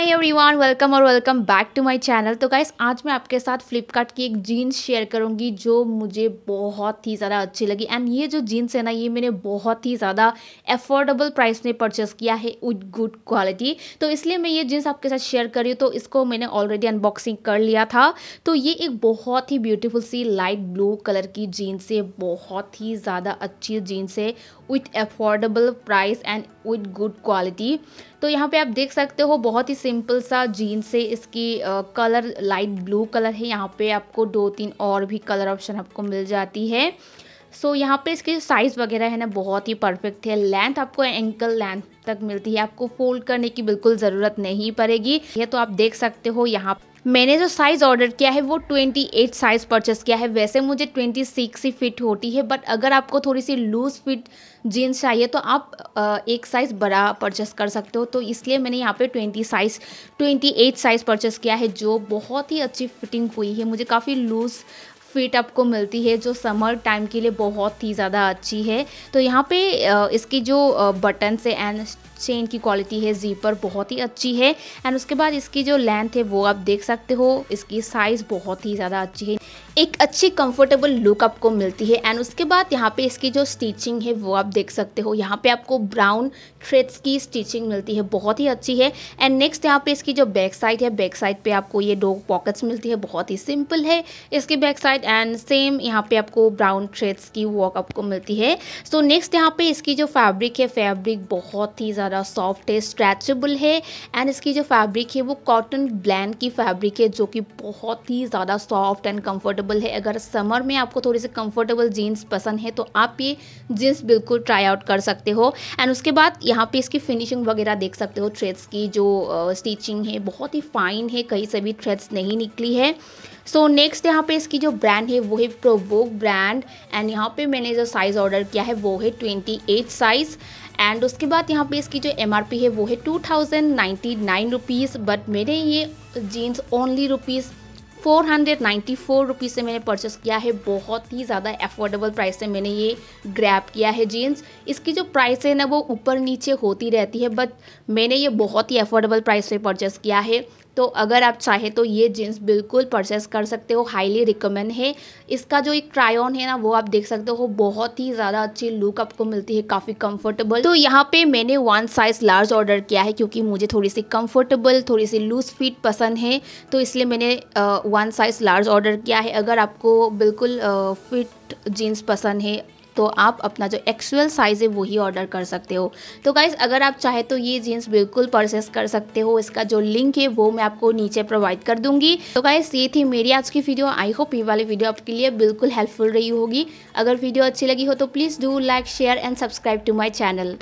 हाय everyone welcome और welcome back to my channel तो guys आज मैं आपके साथ फ्लिपकार्ट की एक जीन्स शेयर करूंगी जो मुझे बहुत ही ज़्यादा अच्छी लगी एंड ये जो जीन्स है ना ये मैंने बहुत ही ज़्यादा एफोर्डेबल प्राइस में परचेस किया है विद गुड क्वालिटी तो इसलिए मैं ये जीन्स आपके साथ शेयर कर रही हूँ तो इसको मैंने ऑलरेडी अनबॉक्सिंग कर लिया था तो ये एक बहुत ही ब्यूटिफुल सी लाइट ब्लू कलर की जीन्स है बहुत ही ज़्यादा अच्छी जीन्स है with affordable price and with good quality तो यहाँ पर आप देख सकते हो बहुत ही सिंपल सा जीन्स से इसकी कलर लाइट ब्लू कलर है यहाँ पे आपको दो तीन और भी कलर ऑप्शन आपको मिल जाती है सो so, यहाँ पे इसकी साइज़ वगैरह है ना बहुत ही परफेक्ट है लेंथ आपको एंकल लेंथ तक मिलती है आपको फोल्ड करने की बिल्कुल ज़रूरत नहीं पड़ेगी ये तो आप देख सकते हो यहाँ मैंने जो साइज़ ऑर्डर किया है वो 28 साइज़ परचेस किया है वैसे मुझे 26 ही फिट होती है बट अगर आपको थोड़ी सी लूज़ फिट जीन्स चाहिए तो आप एक साइज़ बड़ा परचेस कर सकते हो तो इसलिए मैंने यहाँ पे 20 साइज़ 28 साइज़ परचेस किया है जो बहुत ही अच्छी फिटिंग हुई है मुझे काफ़ी लूज़ फिट आपको मिलती है जो समर टाइम के लिए बहुत ही ज़्यादा अच्छी है तो यहाँ पे इसकी जो बटन से एंड चेन की क्वालिटी है जीपर बहुत ही अच्छी है एंड उसके बाद इसकी जो लेंथ है वो आप देख सकते हो इसकी साइज़ बहुत ही ज़्यादा अच्छी है एक अच्छी कंफर्टेबल लुक आपको मिलती है एंड उसके बाद यहाँ पे इसकी जो स्टिचिंग है वो आप देख सकते हो यहाँ पे आपको ब्राउन थ्रेड्स की स्टिचिंग मिलती है बहुत ही अच्छी है एंड नेक्स्ट यहाँ पे इसकी जो बैक साइड है बैक साइड पे आपको ये दो पॉकेट्स मिलती है बहुत ही सिंपल है इसके बैक साइड एंड सेम यहाँ पे आपको ब्राउन थ्रेड्स की वॉक आपको मिलती है सो नेक्स्ट यहाँ पे इसकी जो फैब्रिक है फैब्रिक बहुत ही ज़्यादा सॉफ्ट है स्ट्रेचेबल है एंड इसकी जो फैब्रिक है वो कॉटन ब्लैंड की फैब्रिक है जो कि बहुत ही ज़्यादा सॉफ्ट एंड कम्फर्टेबल कंफर्टेबल है अगर समर में आपको थोड़ी सी कंफर्टेबल जीन्स पसंद है तो आप ये जीन्स बिल्कुल ट्राई आउट कर सकते हो एंड उसके बाद यहाँ पे इसकी फिनिशिंग वगैरह देख सकते हो थ्रेड्स की जो स्टिचिंग है बहुत ही फाइन है कहीं से भी थ्रेड्स नहीं निकली है सो नेक्स्ट यहाँ पे इसकी जो ब्रांड है वो है प्रोवोक ब्रांड एंड यहाँ पे मैंने जो साइज़ ऑर्डर किया है वो है ट्वेंटी एट साइज़ एंड उसके बाद यहाँ पे इसकी जो एम है वो है two thousand ninety nine rupees but मेरे ये jeans only rupees four hundred ninety four rupees से मैंने परचेस किया है बहुत ही ज़्यादा एफोर्डेबल प्राइस से मैंने ये ग्रैब किया है जीन्स इसकी जो प्राइस है ना वो ऊपर नीचे होती रहती है बट मैंने ये बहुत ही अफोर्डेबल प्राइस से परचेस किया है तो अगर आप चाहें तो ये जीन्स बिल्कुल परचेस कर सकते हो हाईली रिकमेंड है इसका जो एक ट्रायन है ना वो आप देख सकते हो बहुत ही ज़्यादा अच्छी लुक आपको मिलती है काफ़ी कंफर्टेबल तो यहाँ पे मैंने वन साइज़ लार्ज ऑर्डर किया है क्योंकि मुझे थोड़ी सी कंफर्टेबल थोड़ी सी लूज फिट पसंद है तो इसलिए मैंने वन साइज़ लार्ज ऑर्डर किया है अगर आपको बिल्कुल फिट जीन्स पसंद है तो आप अपना जो एक्चुअल साइज़ है वही ऑर्डर कर सकते हो तो गाइज़ अगर आप चाहे तो ये जीन्स बिल्कुल परचेस कर सकते हो इसका जो लिंक है वो मैं आपको नीचे प्रोवाइड कर दूंगी तो गाइज़ ये थी मेरी आज की वीडियो आई होप ये वाली वीडियो आपके लिए बिल्कुल हेल्पफुल रही होगी अगर वीडियो अच्छी लगी हो तो please do like share and subscribe to my channel